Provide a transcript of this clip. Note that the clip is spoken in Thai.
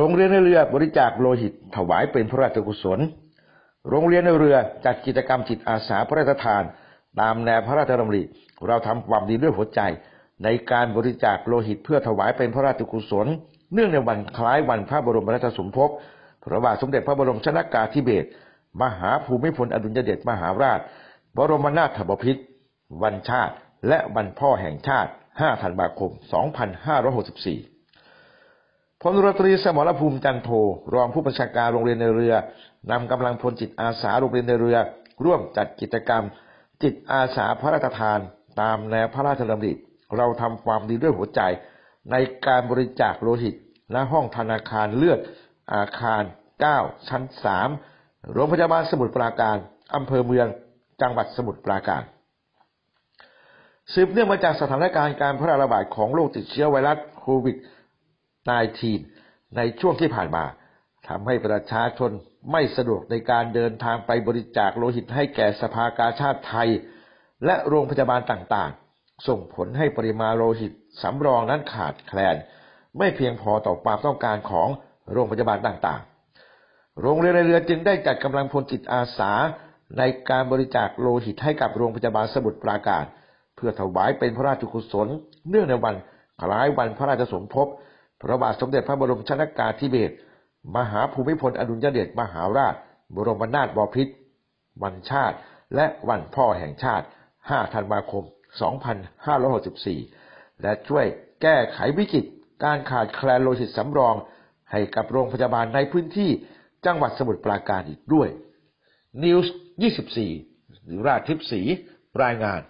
โรงเรียนในเรือบริจาคโลหิตถวายเป็นพระราชกุศล โรงเรียนในเรือ จัดกิจกรรมจิตอาสาพระราชทานตามแนวพระราชดำริ เราทำความดีด้วยหัวใจ ในการบริจาคโลหิตเพื่อถวายเป็นพระราชกุศล เนื่องในวันคล้ายวันพระบรมราชสมภพ พระบาทสมเด็จพระบรมชนากาธิเบศร มหาภูมิพลอดุลยเดชมหาราช บรมนาถบพิตร วันชาติและวันพ่อแห่งชาติ 5 ธันวาคม 2564พลรตรีสมรภูมิจันโทรองผู้บัญชาการโรงเรียนในเรือนำกำลังพลจิตอาสาโรงเรียนในเรือร่วมจัดกิจกรรมจิตอาสาพระราชทานตาม แนวพระราชดำริเราทำความดีด้วยหัวใจในการบริจาคโลหิตณห้องธนาคารเลือดอาคาร9ชั้น3โรงพยาบาลสมุทรปราการอำเภอเมืองจังหวัดสมุทรปราการสืบเนื่องมาจากสถานการณ์การแพร่ระบาดของโรคติดเชื้อไวรัสโควิด -19 -19 ในช่วงที่ผ่านมาทำให้ประชาชนไม่สะดวกในการเดินทางไปบริจาคโลหิตให้แก่สภากาชาติไทย และโรงพยาบาลต่างๆ ส่งผลให้ปริมาณโลหิตสำรองนั้นขาดแคลนไม่เพียงพอต่อความต้องการของโรงพยาบาลต่างๆ โรงเรียนในเรือจึงได้จัดกำลังพลจิตอาสาในการบริจาคโลหิตให้กับโรงพยาบาลสมุทรปราการเพื่อถวายเป็นพระราชกุศล เนื่องในวันคล้ายวันพระราชสมภพพระบาทสมเด็จพระบรมชนากาธิเบศร มหาภูมิพลอดุลยเดช มหาราชบรมนาถบพิตร วันชาติ และวันพ่อแห่งชาติ5ธันวาคม 2564 และช่วยแก้ไขวิกฤต การขาดแคลนโลหิตสำรอง ให้กับโรงพยาบาลในพื้นที่จังหวัดสมุทรปราการอีกด้วย News 24หรือราทิพสี รายงาน